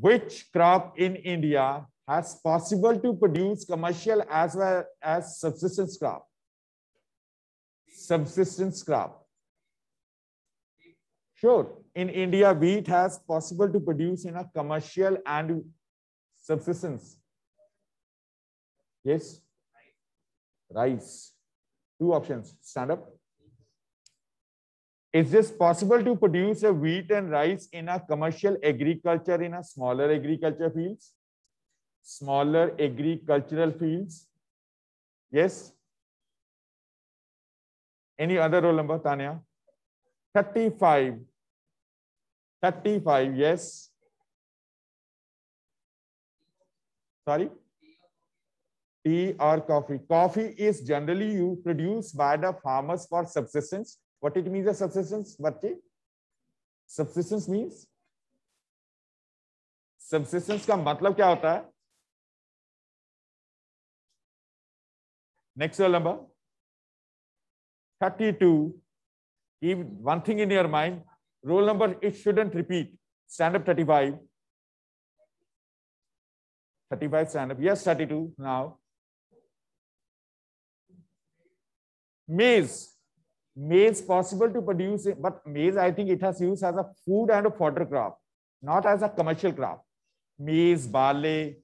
which crop in India has possible to produce commercial as well as subsistence crop? Subsistence crop. Sure, in India, wheat has possible to produce in a commercial and subsistence. Yes, rice. Two options, stand up. Is this possible to produce a wheat and rice in a commercial agriculture in a smaller agriculture fields? Smaller agricultural fields? Yes? Any other roll number, Tanya? 35. 35, yes. Sorry? Tea or coffee. Coffee is generally you produced by the farmers for subsistence What it means as subsistence, Bharti? Subsistence means subsistence ka matlab kya hota hai Next roll number 32. Keep one thing in your mind. Roll number, it shouldn't repeat. Stand up 35. 35 stand up. Yes, 32 now. maze maize possible to produce it, but maize i think it has used as a food and a fodder crop not as a commercial crop maize barley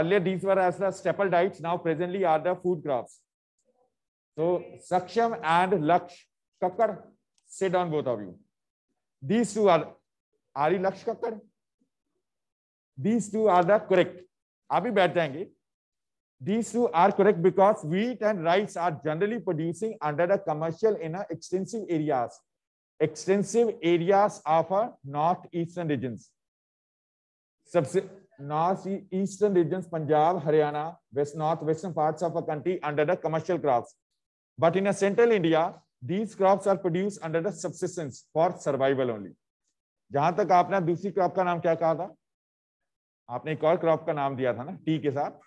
earlier these were as the staple diets now presently are the food crops so saksham and laksh kakkar sit down both of you these two are are you laksh kakkar these two are the correct abhi baith jayenge These two are correct because wheat and rice are generally producing under the commercial in a extensive areas, extensive areas of our northeastern regions. Subse north eastern regions punjab haryana west north western parts of a country under the commercial crops but in a central india these crops are produced under the subsistence for survival only jahan tak aapne dusri crop ka naam kya kaha tha aapne ek aur crop ka naam diya tha na tea ke sath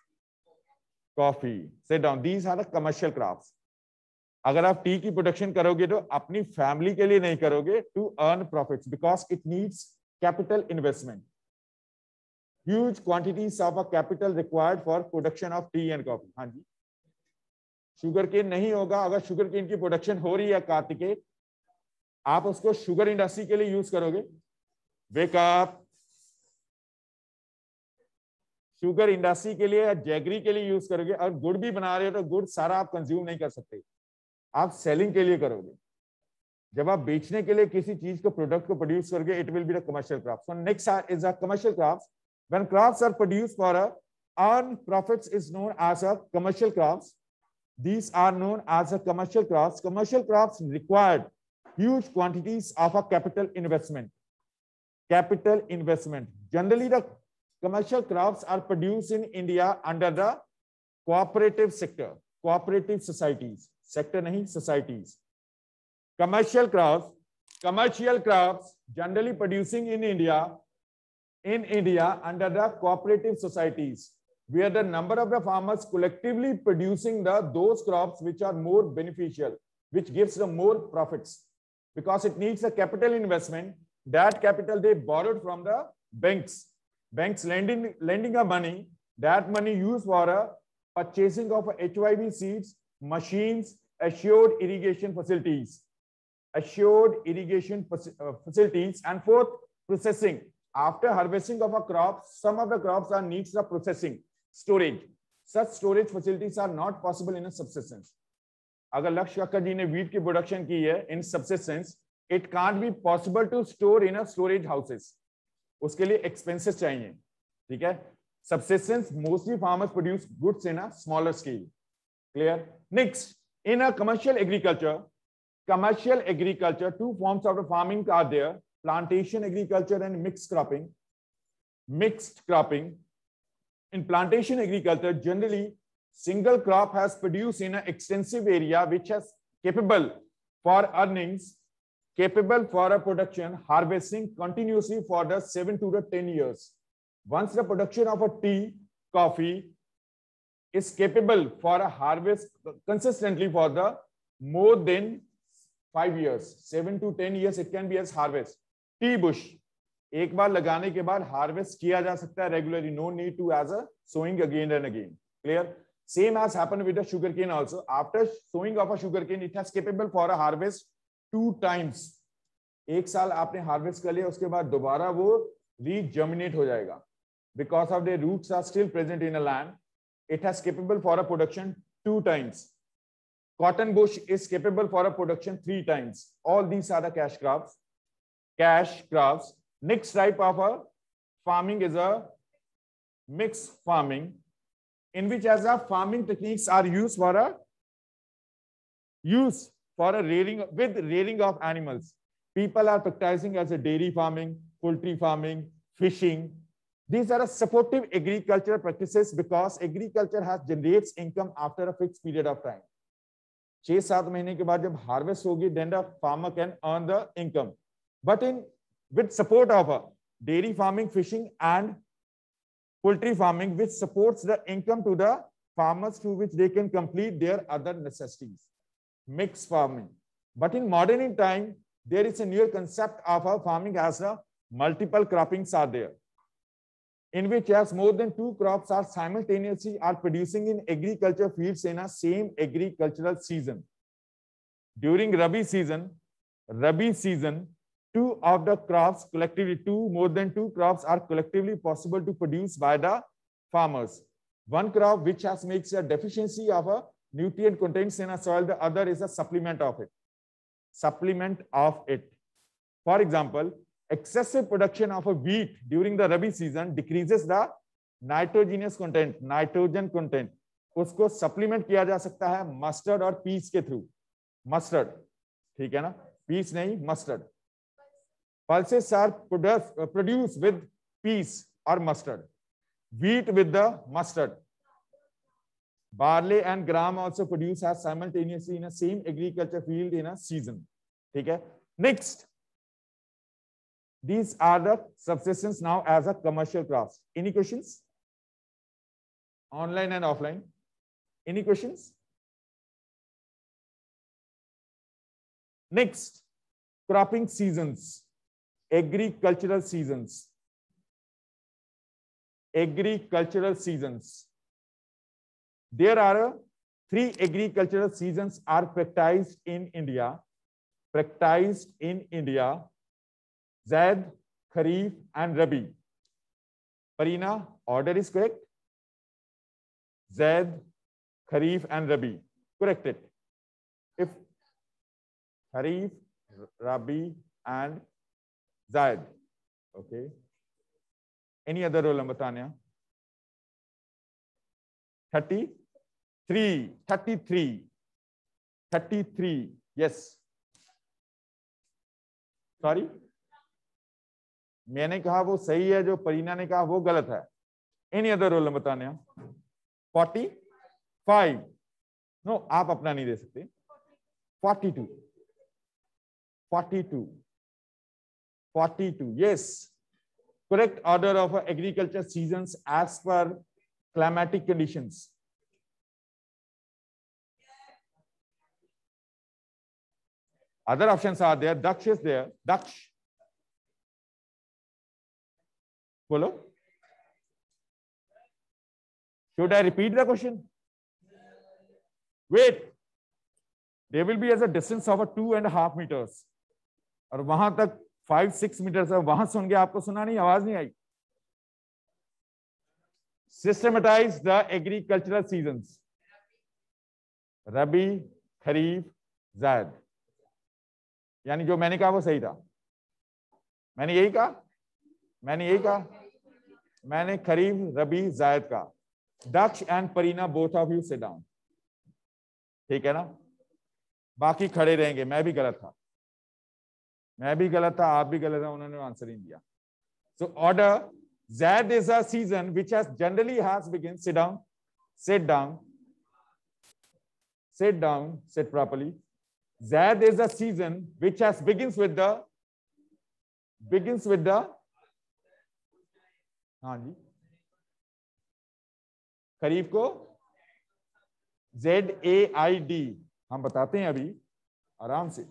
coffee set down these are the commercial अगर आप T की production करोगे तो अपनी family के लिए नहीं करोगे to earn profit because it needs capital investment huge quantities of a capital required for production of tea and coffee हाँ जी शुगर केन नहीं होगा अगर शुगर केन की प्रोडक्शन हो रही है कार्तिके आप उसको शुगर इंडस्ट्री के लिए यूज करोगे वेकअप शुगर इंडस्ट्री के लिए या जैगरी के लिए यूज करोगे और गुड़ भी बना रहे हो तो गुड़ सारा आप कंज्यूम नहीं कर सकते आप सेलिंग के लिए करोगे जब आप बेचने के लिए किसी चीज को प्रोडक्ट को प्रोड्यूस करोगे it will be commercial craft next is a commercial craft when crafts are produce for earn profit is known as a commercial craft these are known as a commercial craft commercial craft required huge quantities of a capital investment capital investment generally the commercial crops are produced in India under the cooperative sector, cooperative societies, sector nahi, societies. Commercial crops, commercial crops generally producing in India, in India under the cooperative societies, where the number of the farmers collectively producing the those crops which are more beneficial, which gives the more profits, because it needs a capital investment. That capital they borrowed from the banks banks lending lending a money, that money used for a uh, purchasing of HYV seeds, machines, assured irrigation facilities, assured irrigation uh, facilities, and fourth, processing. After harvesting of a crop, some of the crops are needs of processing, storage. Such storage facilities are not possible in a subsistence. अगर लक्ष्य काका ne wheat ki production production की है in subsistence it can't be possible to store in a storage उसके लिए expenses चाहिए ठीक है subsistence mostly farmers produce goods in smaller scale clear next in a commercial agriculture commercial agriculture two forms of the farming are there plantation agriculture and mix cropping mixed cropping in plantation agriculture generally single crop has produce in extensive area which has capable for earnings capable for a production harvesting continuously for the 7 to the 10 years. Once the production of a tea, coffee is capable for a harvest consistently for the more than 5 years, 7 to 10 years it can be as harvest. Tea bush, एक बार लगाने के बाद harvest किया जा सकता है regularly no need to as a sowing again and again clear same has happened with the sugarcane also after sowing of a sugarcane it has capable for a harvest two times एक साल आपने harvest कर लिया उसके बाद दोबारा वो regerminate हो जाएगा because of the root are still present in land it has capable for a production two times cotton bush is capable for a production three times all these are the cash craft cash craft next type of a farming is a mix farming in which as a farming techniques are use for a use for a rearing with rearing of animals. People are practicing as a dairy farming, poultry farming, fishing. These are supportive agricultural practices because agriculture has generates income after a fixed period of time. छह सात महीने the बाद जब harvest होगी then the farmer can earn the income dairy farming, fishing, and poultry farming, which supports the income to the farmers through which they can complete their other necessities mixed farming. But in modern time, there is a newer concept of a farming as a multiple croppings are there, in which as more than two crops are simultaneously are producing in agriculture fields in a same agricultural season. During Rabi season, Rabi season, two of the crops collectively, two more than two crops are collectively possible to produce by the farmers. One crop which has makes a deficiency of a nutrient contains in a soil the other is a supplement of it supplement of it for example excessive production of a wheat during the rabi season decreases the nitrogenous content nitrogen content usko supplement kiya ja sakta hai mustard or peas ke through mustard theek hai na peas nahi mustard pulses are produced produce with peas or mustard wheat with the mustard barley and gram also produce as simultaneously in the same agriculture field in a season. Okay. Next, these are the subsistence now as a commercial crops. Any questions? Online and offline. Any questions? Next, cropping seasons, agricultural seasons. Agricultural seasons. there are three agricultural seasons are practiced in India. Practiced in India, Zaid, Kharif, and Rabi. Parina, order is correct. Zaid, Kharif, and Rabi. Correct it. If Kharif, Rabi, and Zaid. Okay. Any other role, Tanya? Three thirty three thirty three yes sorry मैंने कहा वो सही है जो परीना ने कहा वो गलत है एनी अदर रोल नंबर बताने फोर्टी फाइव नो आप अपना नहीं दे सकते forty two forty two forty two yes correct order of agriculture season as per climatic conditions Other options are there. Daksh is there. Daksh. Bolo. Should I repeat the question? Wait. There will be as a distance of a 2 and 1/2 meters. aur wahan tak 5 6 meters hai wahan सुन के aapko suna nahi आवाज nahi aayi systematize the agricultural seasons rabi kharif zaid यानी जो मैंने कहा वो सही था मैंने यही कहा मैंने यही कहा मैंने करीब रबी जायद कहा Daksh and Parina both of you sit down ठीक है ना बाकी खड़े रहेंगे मैं भी गलत था मैं भी गलत था आप भी गलत था उन्होंने आंसर नहीं दिया so order Zaid is a season which has generally has begin sit down sit down sit down sit properly Zaid is a season which has begins with the begins with the हाँ जी करीब को Z A I D हम बताते हैं अभी आराम से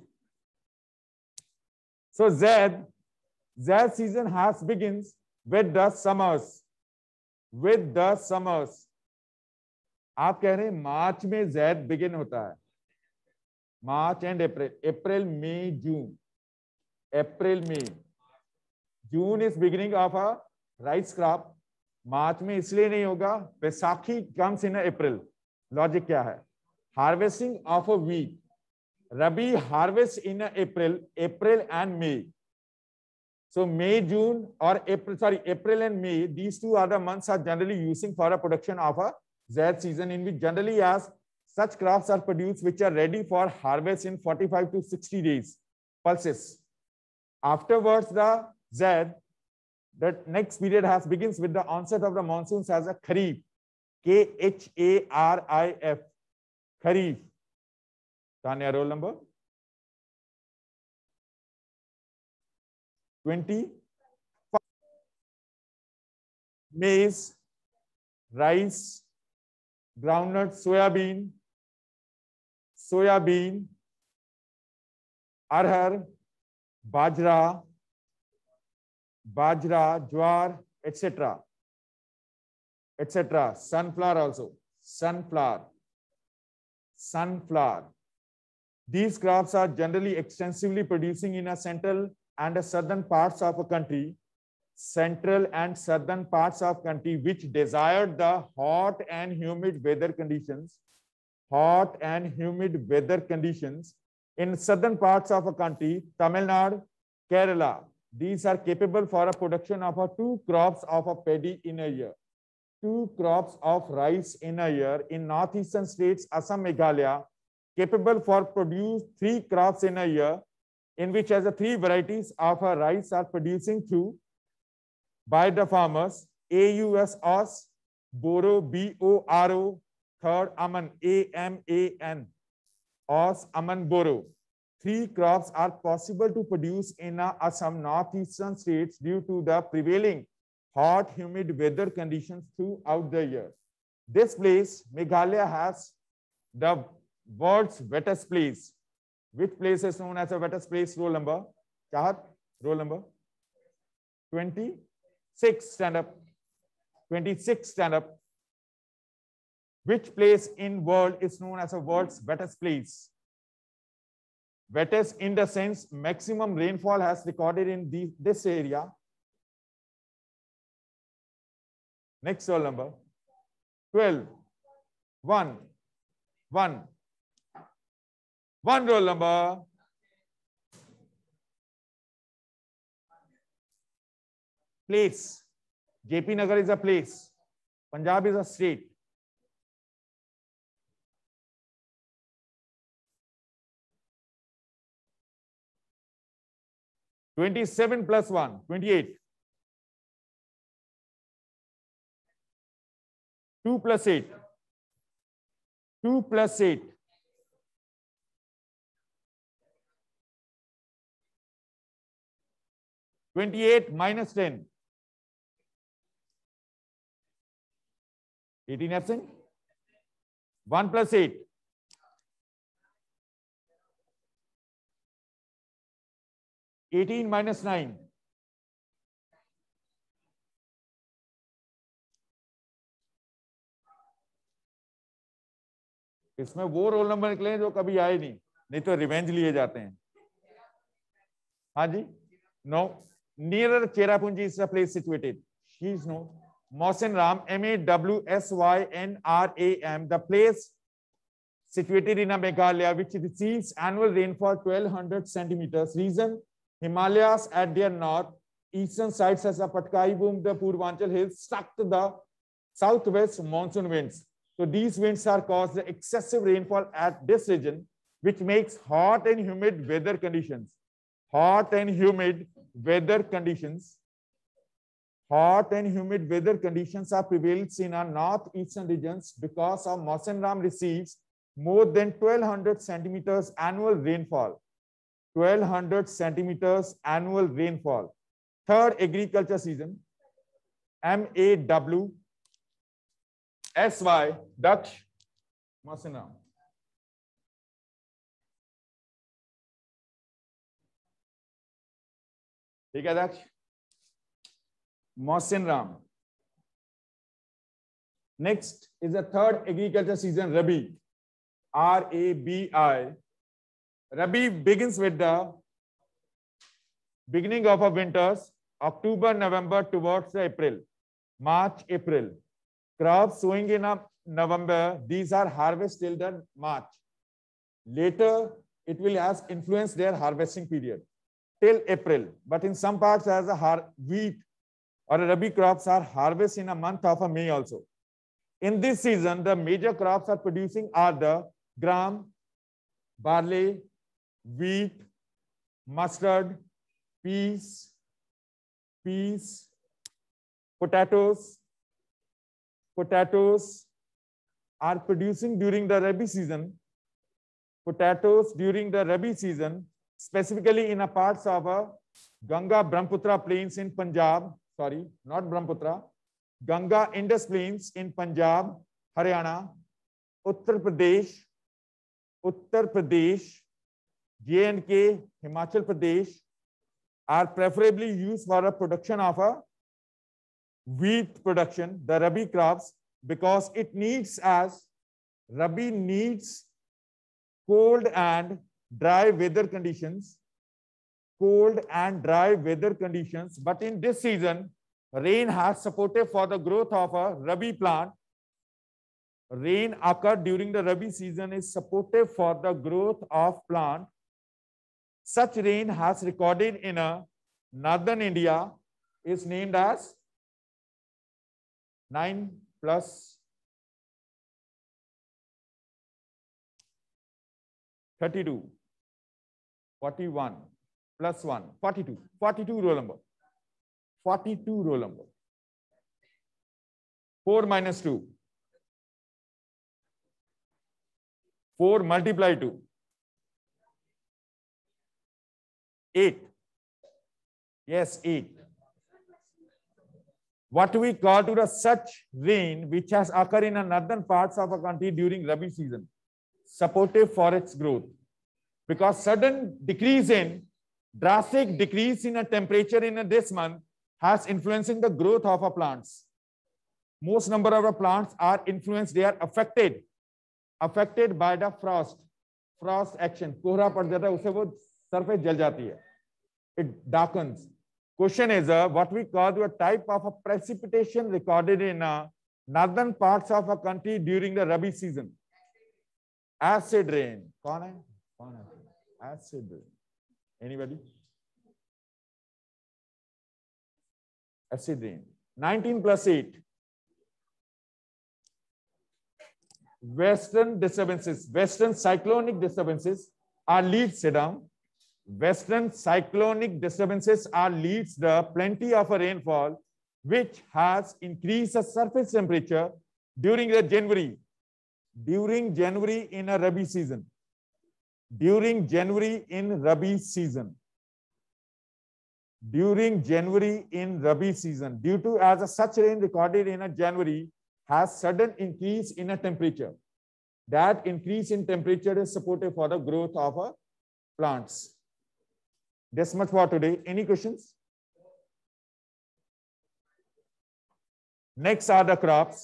so Zaid Zaid season has begins with the summers with the summers आप कह रहे हैं मार्च में जेड बिगिन होता है मार्च and April. April, May, June. April, May. June is beginning of a rice crop. March में इसलिए नहीं होगा बैसाखी कम से ना अप्रैल लॉजिक क्या है harvesting of a wheat Rabi harvest in April April and May so May June और April sorry April and May these two are the months are generally using for a production of a Zaid season in which generally as Such crops are produced which are ready for harvest in 45 to 60 days pulses. Afterwards, the Z, the next period has begins with the onset of the monsoons as a Kharif, K-H-A-R-I-F, Kharif. Tanya, roll number? 20. Maize, rice, groundnut, soya bean, bean, arhar, bajra, bajra, jwar, etc etc sunflower also sunflower sunflower these crops are generally extensively producing in a central and a southern parts of a country central and southern parts of country which desired the hot and humid weather conditions hot and humid weather conditions in southern parts of a country, Tamil Nadu, Kerala. These are capable for a production of a two crops of a paddy in a year, two crops of rice in a year. In northeastern states, Assam, Meghalaya, capable for produce three crops in a year, in which as a three varieties of a rice are producing through by the farmers, AUSOS, BORO, BORO, Third, Aman, A-M-A-N, or Aman Boro. Three crops are possible to produce in uh, some northeastern states due to the prevailing hot, humid weather conditions throughout the year. This place, Meghalaya, has the world's wettest place. Which place is known as the wettest place? Roll number. Chahat, roll number. 26, stand up. 26, stand up. Which place in world is known as the world's wettest place? Wettest in the sense maximum rainfall has recorded in the, this area. Next cell number. 12. 1. 1. 1 roll number. Place. JP Nagar is a place. Punjab is a state. 27 plus 1, 28. 2 plus 8. 2 plus 8. 28 minus 10. 18 absent. 1 plus 8. 18 minus nine इसमें वो roll number निकले जो कभी आए नहीं नहीं तो revenge लिए जाते हैं हाँ जी no near Cherrapunji is a place situated she is no Mawsynram M A W S Y N R A M the place situated in a Meghalaya which receives annual rainfall 1200 centimetre Reason Himalayas at their north, eastern sides, as a Patkai boom, the Purvanchal hills sucked the southwest monsoon winds. So these winds are caused the excessive rainfall at this region, which makes hot and humid weather conditions. Hot and humid weather conditions. Hot and humid weather conditions are prevailed in our northeastern regions because our Ram receives more than 1200 centimeters annual rainfall. 1200 centimeters annual rainfall. Third agriculture season, MAW, SY, Daksh, Masinam. ठीक है Daksh Mawsynram next is the third agriculture season Rabi R A B I Rabi begins with the beginning of a winters, October, November towards April, March, April. Crops sowing in November, these are harvest till the March. Later, it will has influence their harvesting period till April. But in some parts, as a wheat or a Rabi crops are harvest in a month of a May also. In this season, the major crops are producing are the gram, barley, wheat, mustard, peas, peas, potatoes, potatoes are producing during the rabi season. Potatoes during the rabi season, specifically in a parts of a Ganga Brahmaputra plains in Punjab, sorry, not Brahmaputra, Ganga Indus plains in Punjab, Haryana, Uttar Pradesh, Uttar Pradesh, J and K, Himachal Pradesh are preferably used for a production of a wheat production, the Rabi crops, because it needs as Rabi needs cold and dry weather conditions, cold and dry weather conditions. But in this season, rain has supported for the growth of a Rabi plant. Rain occurred during the Rabi season is supportive for the growth of plant such rain has recorded in a uh, northern India is named as 9 plus 32, 41 plus 1, 42, 42 roll number, 42 roll number, 4 minus 2, 4 multiply 2, It Yes, it What we call to the such rain which has occurred in northern parts of a country during Rabi season, supportive for its growth. Because sudden decrease in, drastic decrease in a temperature in a this month has influencing the growth of our plants. Most number of our plants are influenced, they are affected, affected by the frost, frost action. Surface जल जाती है इट डाक question is what we call type of a precipitation recorded in northern parts of a country during the Rabi season acid rain कौन है कौन है acid anybody acid rain 19 plus 8 western disturbances western cyclonic disturbances are lead sedum Western cyclonic disturbances are leads the plenty of rainfall, which has increased the surface temperature during the January, during January in a Rabi season, during January in Rabi season, during January in Rabi season, due to as a such rain recorded in a January has sudden increase in a temperature. That increase in temperature is supportive for the growth of a plants. This much for today. Any questions? Next are the crops.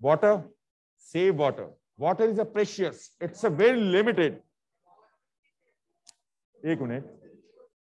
Water, save water. Water is a precious. It's a very limited. One.